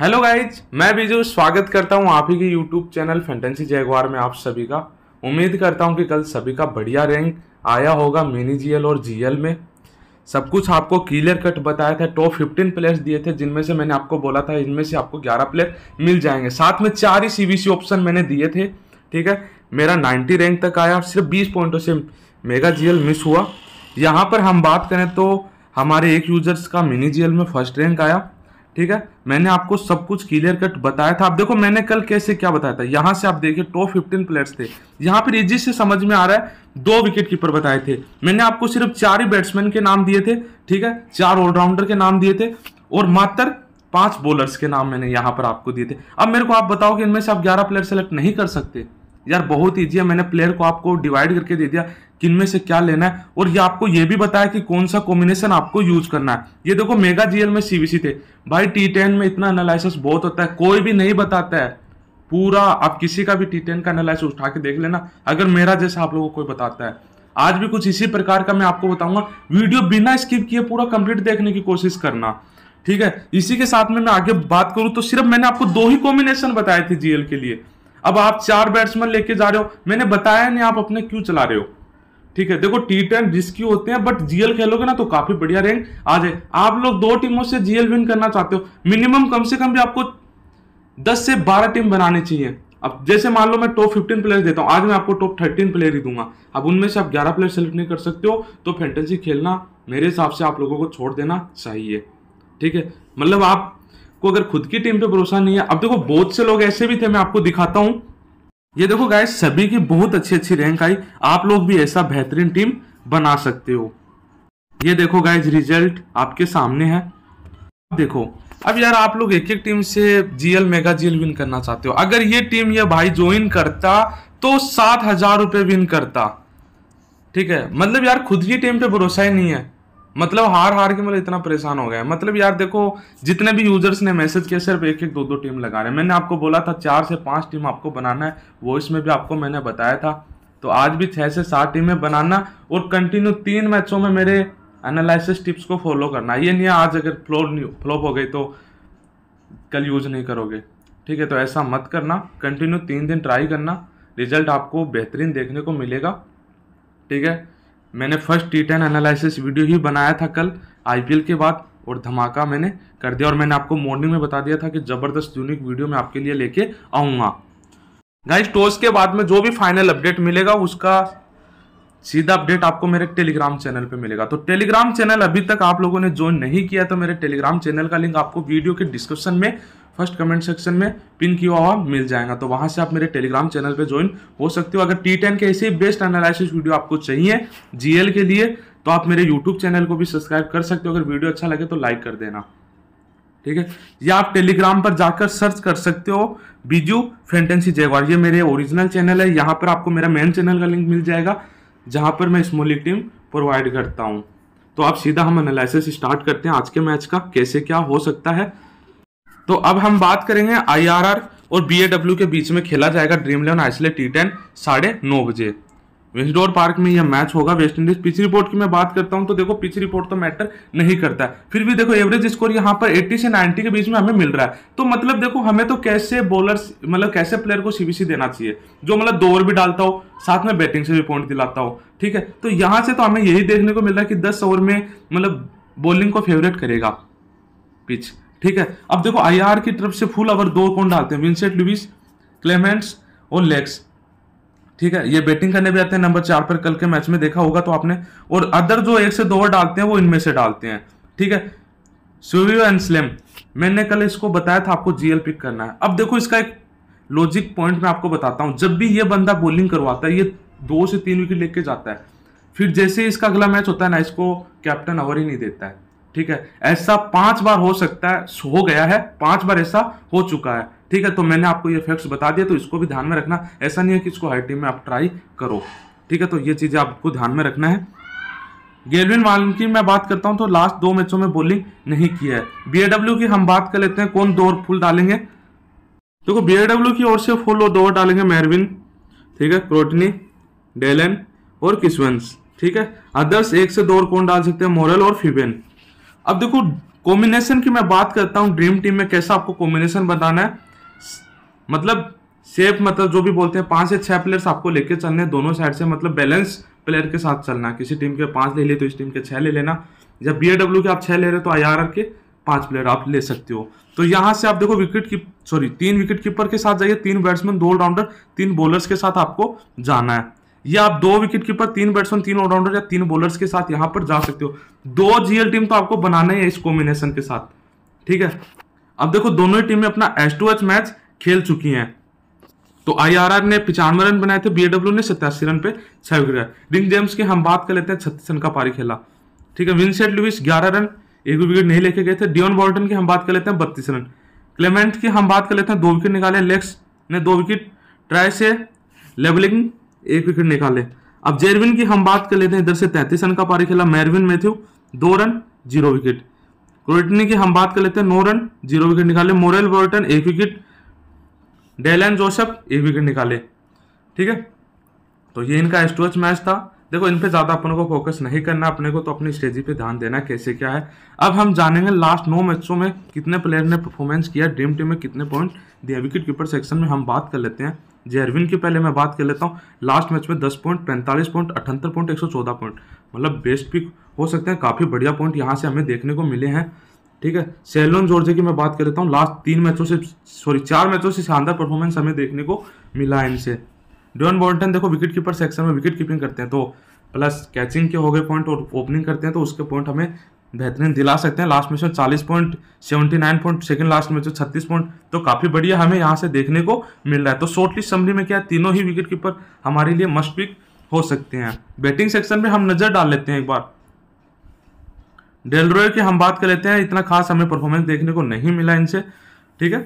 hello guys मैं बीजू स्वागत करता हूँ आप ही के यूट्यूब चैनल फेंटेंसी जयगवार में आप सभी का उम्मीद करता हूँ कि कल सभी का बढ़िया रैंक आया होगा मिनी जीएल और जीएल में सब कुछ आपको क्लियर कट बताया था टॉप फिफ्टीन प्लेयर्स दिए थे जिनमें से मैंने आपको बोला था इनमें से आपको ग्यारह प्लेयर मिल जाएंगे साथ में चार ही सी ऑप्शन मैंने दिए थे ठीक है मेरा नाइन्टी रैंक तक आया सिर्फ बीस पॉइंटों से मेगा जी मिस हुआ यहाँ पर हम बात करें तो हमारे एक यूजर्स का मिनी जी में फर्स्ट रैंक आया ठीक है मैंने आपको सब कुछ क्लियर कट बताया था आप देखो मैंने कल कैसे क्या बताया था यहां से आप देखिए टॉप फिफ्टीन प्लेयर्स थे यहां पर इजी से समझ में आ रहा है दो विकेट कीपर बताए थे मैंने आपको सिर्फ चार ही बैट्समैन के नाम दिए थे ठीक है चार ऑलराउंडर के नाम दिए थे और मात्र पांच बॉलर्स के नाम मैंने यहां पर आपको दिए थे अब मेरे को आप बताओ कि इनमें से आप ग्यारह प्लेयर सेलेक्ट नहीं कर सकते यार बहुत ईजी है मैंने प्लेयर को आपको डिवाइड करके दे दिया किन में से क्या लेना है और ये आपको ये भी बताया कि कौन सा कॉम्बिनेशन आपको यूज करना है ये देखो मेगा जीएल में सीवीसी थे भाई टी टेन में इतना एनालिसिस बहुत होता है कोई भी नहीं बताता है पूरा आप किसी का भी टी टेन का एनालिसिस उठा के देख लेना अगर मेरा जैसा आप लोगों को कोई बताता है आज भी कुछ इसी प्रकार का मैं आपको बताऊंगा वीडियो बिना स्किप किए पूरा कंप्लीट देखने की कोशिश करना ठीक है इसी के साथ में मैं आगे बात करूं तो सिर्फ मैंने आपको दो ही कॉम्बिनेशन बताए थे जीएल के लिए अब आप चार बैट्समैन लेके जा रहे हो मैंने बताया नहीं आप अपने क्यों चला रहे हो ठीक है देखो टी टेन रिस्की होते हैं बट जीएल खेलोगे ना तो काफी बढ़िया रैंक आ जाए आप लोग दो टीमों से जीएल विन करना चाहते हो मिनिमम कम से कम भी आपको दस से बारह टीम बनानी चाहिए अब जैसे मान लो मैं टॉप फिफ्टीन प्लेयर देता हूँ आज मैं आपको टॉप थर्टीन प्लेयर ही दूंगा अब उनमें से आप ग्यारह प्लेयर सेलेक्ट नहीं कर सकते हो तो फैंटेसी खेलना मेरे हिसाब से आप लोगों को छोड़ देना चाहिए ठीक है मतलब आप को अगर खुद की टीम पे भरोसा नहीं है अब देखो बहुत से लोग ऐसे भी थे मैं आपको दिखाता हूँ ये देखो गाय सभी की बहुत अच्छी अच्छी रैंक आई आप लोग भी ऐसा बेहतरीन टीम बना सकते हो ये देखो गाय रिजल्ट आपके सामने है देखो अब यार आप लोग एक एक टीम से जीएल मेगा जीएल विन करना चाहते हो अगर ये टीम ये भाई ज्वाइन करता तो सात हजार रुपए विन करता ठीक है मतलब यार खुद की टीम पे भरोसा ही नहीं है मतलब हार हार के मतलब इतना परेशान हो गया मतलब यार देखो जितने भी यूजर्स ने मैसेज किया सिर्फ एक एक दो दो टीम लगा रहे हैं मैंने आपको बोला था चार से पाँच टीम आपको बनाना है वो इसमें भी आपको मैंने बताया था तो आज भी छः से सात टीमें बनाना और कंटिन्यू तीन मैचों में मेरे एनालिसिस टिप्स को फॉलो करना ये नहीं आज अगर फ्लोर फ्लॉप हो गई तो कल यूज नहीं करोगे ठीक है तो ऐसा मत करना कंटिन्यू तीन दिन ट्राई करना रिजल्ट आपको बेहतरीन देखने को मिलेगा ठीक है मैंने first T ten analysis video ही बनाया था कल आईपीएल के बाद और धमाका मैंने कर दिया और मैंने आपको मॉर्निंग में बता दिया था कि ज़बरदस्त यूनिक वीडियो मैं आपके लिए लेके आऊंगा गाइस टॉस के बाद में जो भी फाइनल अपडेट मिलेगा उसका सीधा अपडेट आपको मेरे टेलीग्राम चैनल पे मिलेगा तो टेलीग्राम चैनल अभी तक आप लोगों ने ज्वाइन नहीं किया तो मेरे टेलीग्राम चैनल का लिंक आपको वीडियो के डिस्क्रिप्शन में फर्स्ट कमेंट सेक्शन में पिन किया हुआ मिल जाएगा तो वहां से आप मेरे टेलीग्राम चैनल पे ज्वाइन हो सकते हो अगर टी टेन के ऐसे बेस्ट एनालिसिस वीडियो आपको चाहिए जीएल के लिए तो आप मेरे यूट्यूब चैनल को भी सब्सक्राइब कर सकते हो अगर वीडियो अच्छा लगे तो लाइक कर देना ठीक है या आप टेलीग्राम पर जाकर सर्च कर सकते हो बीजू फेंटेंसी जयवार ये मेरे ओरिजिनल चैनल है यहाँ पर आपको मेरा मेन चैनल का लिंक मिल जाएगा जहां पर मैं स्मोली टीम प्रोवाइड करता हूँ तो आप सीधा हम एनालिसिस स्टार्ट करते हैं आज के मैच का कैसे क्या हो सकता है तो अब हम बात करेंगे आई और बी के बीच में खेला जाएगा ड्रीम इलेवन आइसले टी टेन साढ़े नौ बजे विंसडोर पार्क में यह मैच होगा वेस्ट इंडीज पिच रिपोर्ट की मैं बात करता हूं तो देखो पिच रिपोर्ट तो मैटर नहीं करता है फिर भी देखो एवरेज स्कोर यहां पर 80 से 90 के बीच में हमें मिल रहा है तो मतलब देखो हमें तो कैसे बॉलर मतलब कैसे प्लेयर को सीबीसी देना चाहिए जो मतलब दो ओवर भी डालता हो साथ में बैटिंग से भी पॉइंट दिलाता हो ठीक है तो यहां से तो हमें यही देखने को मिल रहा है कि दस ओवर में मतलब बॉलिंग को फेवरेट करेगा पिच ठीक है अब देखो आईआर की तरफ से फुल अवर दो कौन डालते हैं विंसेंट लुविस क्लेमेंट्स और लेग्स ठीक है ये बैटिंग करने भी आते हैं नंबर चार पर कल के मैच में देखा होगा तो आपने और अदर जो एक से दो डालते हैं वो इनमें से डालते हैं ठीक है सूर्य एंड स्लिम मैंने कल इसको बताया था आपको जीएल पिक करना है अब देखो इसका एक लॉजिक पॉइंट मैं आपको बताता हूं जब भी ये बंदा बॉलिंग करवाता है ये दो से तीन विकेट लेके जाता है फिर जैसे इसका अगला मैच होता है ना इसको कैप्टन ओवर ही नहीं देता है ठीक है ऐसा पांच बार हो सकता है हो गया है पांच बार ऐसा हो चुका है ठीक है तो मैंने आपको ये फैक्ट्स बता दिया तो इसको भी ध्यान में रखना ऐसा नहीं है कि इसको हाई टीम में आप ट्राई करो ठीक है तो ये चीज़ें आपको ध्यान में रखना है गेलविन वालन की मैं बात करता हूं तो लास्ट दो मैचों में बॉलिंग नहीं किया है बीएडब्ल्यू की हम बात कर लेते हैं कौन दो और फुल डालेंगे देखो एडब्ल्यू की ओर से फुल और दो और डालेंगे मेरविन ठीक है क्रोटनी डेलन और किसवंस ठीक है अदर्स एक से दो और कौन डाल सकते हैं मोरल और फिबेन अब देखो कॉम्बिनेशन की मैं बात करता हूँ ड्रीम टीम में कैसा आपको कॉम्बिनेशन बताना है मतलब सेफ मतलब जो भी बोलते हैं पांच से छह प्लेयर्स आपको लेके चलने दोनों साइड से मतलब बैलेंस प्लेयर के साथ चलना किसी टीम के पांच ले लिए तो इस टीम के छह ले लेना जब बी के आप छह ले रहे हो तो आई के पांच प्लेयर आप ले सकते हो तो यहां से आप देखो विकेट की सॉरी तीन विकेट कीपर के साथ जाइए तीन बैट्समैन दो ऑलराउंडर तीन बॉलर्स के साथ आपको जाना है या आप दो विकेट कीपर तीन बैट्समैन तीन ऑलराउंडर या तीन बॉलर्स के साथ यहां पर जा सकते हो दो जीएल टीम तो आपको बनाना ही है इस कॉम्बिनेशन के साथ ठीक है अब देखो दोनों ही टीमें अपना एच टू एच मैच खेल चुकी हैं तो आईआरआर ने पिचानवे रन बनाए थे बीएडब्ल्यू ने सत्यासी रन पे छह विकेट रिंग जेम्स की हम बात कर लेते हैं छत्तीस रन का पारी खेला ठीक है विंसेट लुइस ग्यारह रन एक विकेट नहीं लेके गए थे डिओन बॉल्टन की हम बात कर लेते हैं बत्तीस रन क्लेमेंट की हम बात कर लेते हैं दो विकेट निकाले लेक्स ने दो विकेट ट्राई से लेवलिंग एक विकेट निकाले अब जेरविन की हम बात कर लेते हैं इधर से तैतीस रन का पारी खेला मेरविन मैथ्यू दो रन जीरो विकेट क्रोटनी की हम बात कर लेते हैं नौ रन जीरो विकेट निकाले मोरल बॉर्टन एक विकेट डेलन जोसफ एक विकेट निकाले ठीक है तो ये इनका एस्टोच मैच था देखो इन पे ज़्यादा अपने को फोकस नहीं करना अपने को तो अपनी स्टेजी पे ध्यान देना कैसे क्या है अब हम जानेंगे लास्ट नौ मैचों में कितने प्लेयर ने परफॉर्मेंस किया ड्रीम टीम में कितने पॉइंट दिया विकेट कीपर सेक्शन में हम बात कर लेते हैं जेरविन की पहले मैं बात कर लेता हूँ लास्ट मैच में दस पॉइंट पैंतालीस पॉइंट अठहत्तर पॉइंट एक सौ चौदह पॉइंट मतलब बेस्ट पिक हो सकते हैं काफ़ी बढ़िया पॉइंट यहाँ से हमें देखने को मिले हैं ठीक है सेलोन जॉर्जे की मैं बात कर लेता हूँ लास्ट तीन मैचों से सॉरी चार मैचों से शानदार परफॉर्मेंस हमें देखने को मिला है इनसे डॉन बॉन्टन देखो विकेट कीपर सेक्शन में विकेट कीपिंग करते हैं तो प्लस कैचिंग के हो गए पॉइंट और ओपनिंग करते हैं तो उसके पॉइंट हमें बेहतरीन दिला सकते हैं लास्ट मैच में चालीस point seventy nine point second last match में छत्तीस पॉइंट तो काफ़ी बढ़िया हमें यहाँ से देखने को मिल रहा है तो शॉर्ट लिस्ट समरी में क्या तीनों ही विकेट कीपर हमारे लिए मस्ट पिक हो सकते हैं बैटिंग सेक्शन में हम नज़र डाल लेते हैं एक बार डेलरोय की हम बात कर लेते हैं इतना खास हमें परफॉर्मेंस देखने को नहीं मिला इनसे ठीक है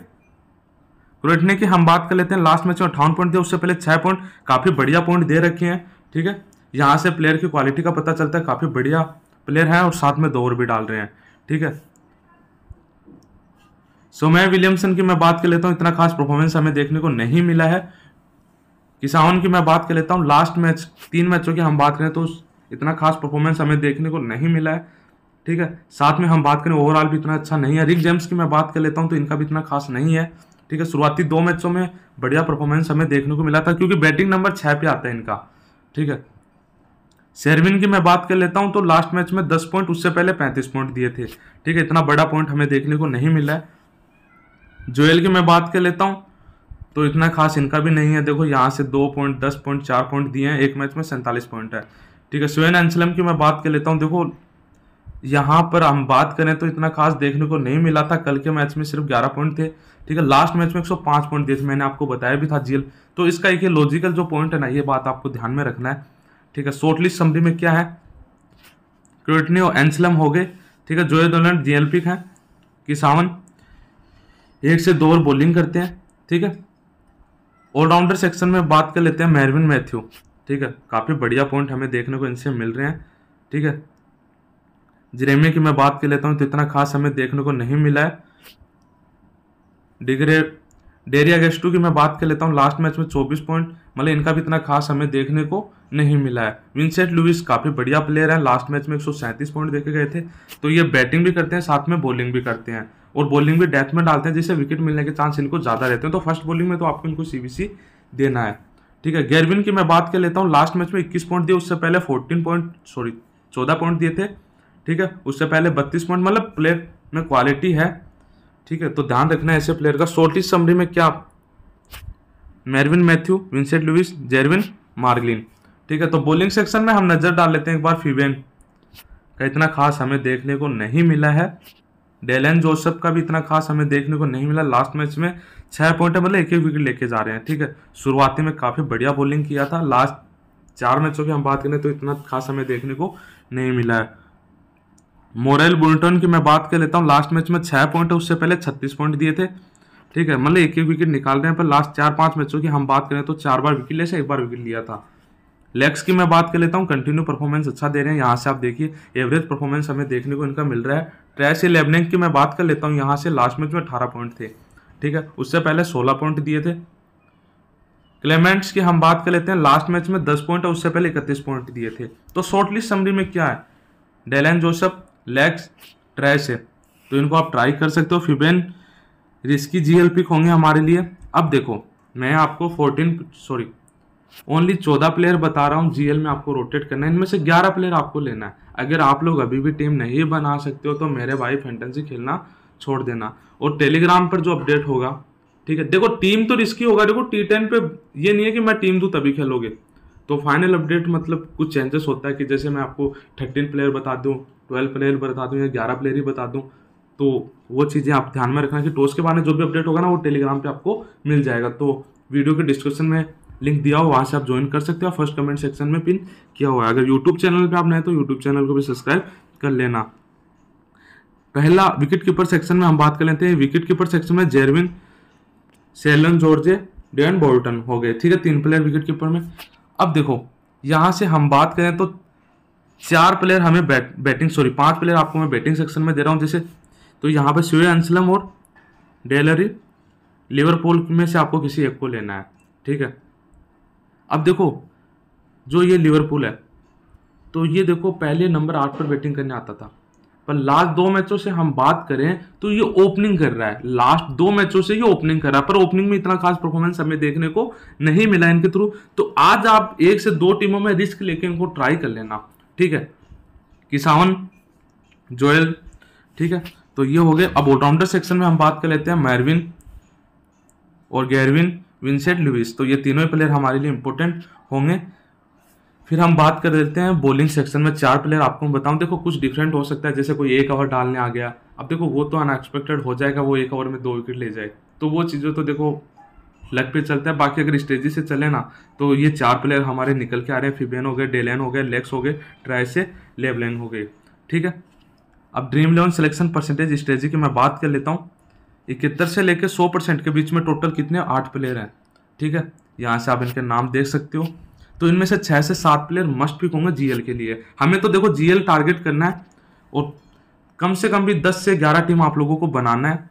रोटने की हम बात कर लेते हैं लास्ट मैच में अठावन पॉइंट दिया उससे पहले छः पॉइंट काफ़ी बढ़िया पॉइंट दे रखे हैं ठीक है यहाँ से प्लेयर की क्वालिटी का पता चलता है काफ़ी बढ़िया प्लेयर हैं और साथ में दो और भी डाल रहे हैं ठीक है सो मैं विलियमसन की मैं बात कर लेता हूँ इतना खास परफॉर्मेंस हमें देखने को नहीं मिला है किसान की मैं बात कर लेता हूँ लास्ट मैच तीन मैचों की हम बात करें तो इतना खास परफॉर्मेंस हमें देखने को नहीं मिला है ठीक है साथ में हम बात करें ओवरऑल भी इतना अच्छा नहीं है रिक जेम्स की मैं बात कर लेता हूँ तो इनका भी इतना खास नहीं है ठीक है शुरुआती दो मैचों में बढ़िया परफॉर्मेंस हमें देखने को मिला था क्योंकि बैटिंग नंबर छः पे आता है इनका ठीक है सेरविन की मैं बात कर लेता हूं तो लास्ट मैच में दस पॉइंट उससे पहले पैंतीस पॉइंट दिए थे ठीक है इतना बड़ा पॉइंट हमें देखने को नहीं मिला है जोएल की मैं बात कर लेता हूँ तो इतना खास इनका भी नहीं है देखो यहाँ से दो पॉइंट दस पॉइंट चार पॉइंट दिए हैं एक मैच में सैंतालीस पॉइंट है ठीक है स्वेन एंसलम की मैं बात कर लेता हूँ देखो यहाँ पर हम बात करें तो इतना खास देखने को नहीं मिला था कल के मैच में सिर्फ 11 पॉइंट थे ठीक है लास्ट मैच में 105 पॉइंट दिए थे मैंने आपको बताया भी था जीएल तो इसका एक लॉजिकल जो पॉइंट है ना ये बात आपको ध्यान में रखना है ठीक है शॉर्टलिस्ट समरी में क्या है क्रिटनी और एंसलम हो गए ठीक है जोए दोलन जीएलपिक हैं किसावन एक से दो ओवर बॉलिंग करते हैं ठीक है ऑलराउंडर सेक्शन में बात कर लेते हैं मेरविन मैथ्यू ठीक है काफ़ी बढ़िया पॉइंट हमें देखने को इनसे मिल रहे हैं ठीक है जरेमी की मैं बात कर लेता हूँ तो इतना खास हमें देखने को नहीं मिला है डिग्रे डेरिया गेस्टू की मैं बात कर लेता हूँ लास्ट मैच में 24 पॉइंट मतलब इनका भी इतना खास हमें देखने को नहीं मिला है विंसेंट लुइस काफ़ी बढ़िया प्लेयर हैं लास्ट मैच में एक पॉइंट देके गए थे तो ये बैटिंग भी करते हैं साथ में बॉलिंग भी करते हैं और बॉलिंग भी डेथ में डालते हैं जिससे विकेट मिलने के चांस इनको ज़्यादा रहते हैं तो फर्स्ट बॉलिंग में तो आपको इनको सी देना है ठीक है गैरविन की मैं बात कर लेता हूँ लास्ट मैच में इक्कीस पॉइंट दिए उससे पहले फोर्टीन पॉइंट सॉरी चौदह पॉइंट दिए थे ठीक है उससे पहले बत्तीस पॉइंट मतलब प्लेयर में क्वालिटी है ठीक है तो ध्यान रखना है ऐसे प्लेयर का शॉर्टिस्ट समरी में क्या मेरविन मैथ्यू विंसेंट लुइस जेरविन मार्गलिन ठीक है तो बॉलिंग सेक्शन में हम नज़र डाल लेते हैं एक बार फिवेन का इतना खास हमें देखने को नहीं मिला है डेलन जोसेफ का भी इतना खास हमें देखने को नहीं मिला लास्ट मैच में छः पॉइंट मतलब एक एक विकेट लेके जा रहे हैं ठीक है शुरुआती में काफ़ी बढ़िया बॉलिंग किया था लास्ट चार मैचों की हम बात करें तो इतना खास हमें देखने को नहीं मिला है मोरेल बुलटन की मैं बात कर लेता हूँ लास्ट मैच में छः पॉइंट उससे पहले छत्तीस पॉइंट दिए थे ठीक है मतलब एक एक विकेट निकाल रहे हैं पर लास्ट चार पाँच मैचों की हम बात करें तो चार बार विकेट ले एक बार विकेट लिया था लेग्स की मैं बात कर लेता हूँ कंटिन्यू परफॉर्मेंस अच्छा दे रहे हैं यहाँ से आप देखिए एवरेज परफॉर्मेंस हमें देखने को इनका मिल रहा है ट्रैश लेबनेंग की मैं बात कर लेता हूँ यहाँ से लास्ट मैच में अठारह पॉइंट थे ठीक है उससे पहले सोलह पॉइंट दिए थे क्लेमेंट्स की हम बात कर लेते हैं लास्ट मैच में दस पॉइंट और उससे पहले इकतीस पॉइंट दिए थे तो शॉर्ट लिस्ट समरी में क्या है डेलन जोसफ लेग्स ट्रैस है तो इनको आप ट्राई कर सकते हो फिबेन रिस्की जी एल होंगे हमारे लिए अब देखो मैं आपको फोर्टीन सॉरी ओनली चौदह प्लेयर बता रहा हूँ जीएल में आपको रोटेट करना है इनमें से ग्यारह प्लेयर आपको लेना है अगर आप लोग अभी भी टीम नहीं बना सकते हो तो मेरे भाई फेंटेंसी खेलना छोड़ देना और टेलीग्राम पर जो अपडेट होगा ठीक है देखो टीम तो रिस्की होगा देखो टी टेन पे ये नहीं है कि मैं टीम दूँ तभी खेलोगे तो फाइनल अपडेट मतलब कुछ चेंजेस होता है कि जैसे मैं आपको थर्टीन प्लेयर बता दूँ ट्वेल्व प्लेयर बता दूँ या ग्यारह प्लेयर ही बता दूँ तो वो चीज़ें आप ध्यान में रखना कि टोस के बारे में जो भी अपडेट होगा ना वो टेलीग्राम पर आपको मिल जाएगा तो वीडियो के डिस्क्रिप्शन में लिंक दिया हो वहाँ से आप ज्वाइन कर सकते हो फर्स्ट कमेंट सेक्शन में पिन किया हुआ है अगर यूट्यूब चैनल पर आप नए तो यूट्यूब चैनल को भी सब्सक्राइब कर लेना पहला विकेट कीपर सेक्शन में हम बात कर लेते हैं विकेट कीपर सेक्शन में जेरविन सेलन जॉर्जे डेन बोल्टन हो गए ठीक है तीन प्लेयर विकेट कीपर में अब देखो यहाँ से हम बात करें तो चार प्लेयर हमें बैट बैटिंग सॉरी पांच प्लेयर आपको मैं बैटिंग सेक्शन में दे रहा हूँ जैसे तो यहाँ पर सूर्य अंसलम और डेलरी लिवरपूल में से आपको किसी एक को लेना है ठीक है अब देखो जो ये लिवरपूल है तो ये देखो पहले नंबर आठ पर बैटिंग करने आता था पर लास्ट दो मैचों से हम बात करें तो ये ओपनिंग कर रहा है लास्ट दो मैचों से ये ओपनिंग कर रहा है पर ओपनिंग में इतना खास परफॉर्मेंस हमें देखने को नहीं मिला इनके थ्रू तो आज आप एक से दो टीमों में रिस्क लेके इनको ट्राई कर लेना ठीक है किसान जोएल ठीक है तो ये हो गए अब ऑलराउंडर सेक्शन में हम बात कर लेते हैं मैरविन और गैरविन विंसेंट लुइस तो ये तीनों ही प्लेयर हमारे लिए इंपॉर्टेंट होंगे फिर हम बात कर लेते हैं बॉलिंग सेक्शन में चार प्लेयर आपको बताऊं देखो कुछ डिफरेंट हो सकता है जैसे कोई एक ओवर डालने आ गया अब देखो वो तो अनएक्सपेक्टेड हो जाएगा वो एक ओवर में दो विकेट ले जाए तो वो चीज़ें तो देखो लग पे चलता है बाकी अगर स्टेजी से चले ना तो ये चार प्लेयर हमारे निकल के आ रहे हैं फिबेन हो गए डेलैन हो गए लेग्स हो गए ट्राई से लेबलैन हो गए ठीक है अब Dream Eleven selection percentage strategy की मैं बात कर लेता हूँ इकहत्तर से लेकर सौ परसेंट के बीच में टोटल कितने आठ प्लेयर हैं ठीक है यहाँ से आप इनके नाम देख सकते हो तो इनमें से छः से सात प्लेयर मस्ट पिक होंगे जीएल के लिए हमें तो देखो जीएल टारगेट करना है और कम से कम भी दस से ग्यारह टीम आप लोगों को बनाना है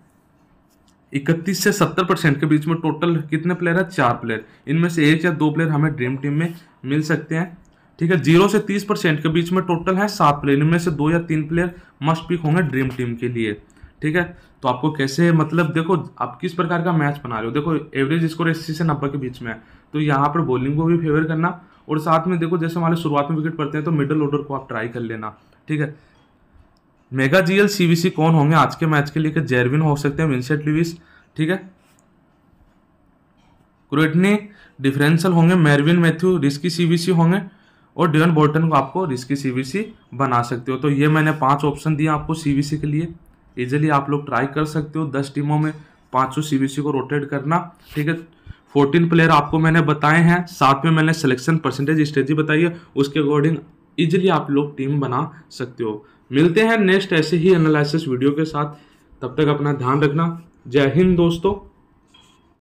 इकतीस से सत्तर परसेंट के बीच में टोटल कितने प्लेयर है चार प्लेयर इनमें से एक या दो प्लेयर हमें ड्रीम टीम में मिल सकते हैं ठीक है जीरो से तीस परसेंट के बीच में टोटल है सात प्लेयर इनमें से दो या तीन प्लेयर मस्ट पिक होंगे ड्रीम टीम के लिए ठीक है तो आपको कैसे मतलब देखो आप किस प्रकार का मैच बना रहे हो देखो एवरेज स्कोर अस्सी से नब्बे के बीच में है तो यहाँ पर बॉलिंग को भी फेवर करना और साथ में देखो जैसे हमारे शुरुआत में विकेट पड़ते हैं तो मिडल ऑर्डर को आप ट्राई कर लेना ठीक है मेगा जीएल सीवीसी कौन होंगे आज के मैच के लिए कि जेरविन हो सकते हैं विंसेंट लिविस ठीक है क्रोटनी डिफरेंशियल होंगे मेरविन मैथ्यू रिस्की सीवीसी होंगे और डिवन बोल्टन को आपको रिस्की सीवीसी बना सकते हो तो ये मैंने पांच ऑप्शन दिया आपको सीवीसी के लिए इजिली आप लोग ट्राई कर सकते हो दस टीमों में पाँचों सी को रोटेट करना ठीक है फोर्टीन प्लेयर आपको मैंने बताए हैं साथ में मैंने सिलेक्शन परसेंटेज स्ट्रेटी बताई है उसके अकॉर्डिंग इजिली आप लोग टीम बना सकते हो मिलते हैं नेक्स्ट ऐसे ही एनालिसिस वीडियो के साथ तब तक अपना ध्यान रखना जय हिंद दोस्तों